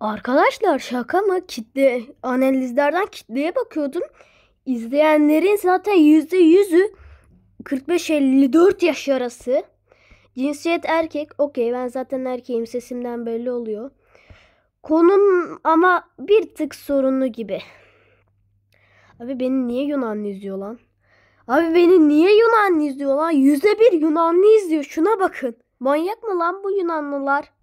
Arkadaşlar şaka mı? Kitle analizlerden kitleye bakıyordum. İzleyenlerin zaten yüzde yüzü 45-54 yaş arası. Cinsiyet erkek. Okey ben zaten erkeğim sesimden belli oluyor. Konum ama bir tık sorunlu gibi. Abi beni niye Yunanlı izliyor lan? Abi beni niye Yunanlı izliyor lan? Yüzde bir Yunanlı izliyor. Şuna bakın. Manyak mı lan bu Yunanlılar?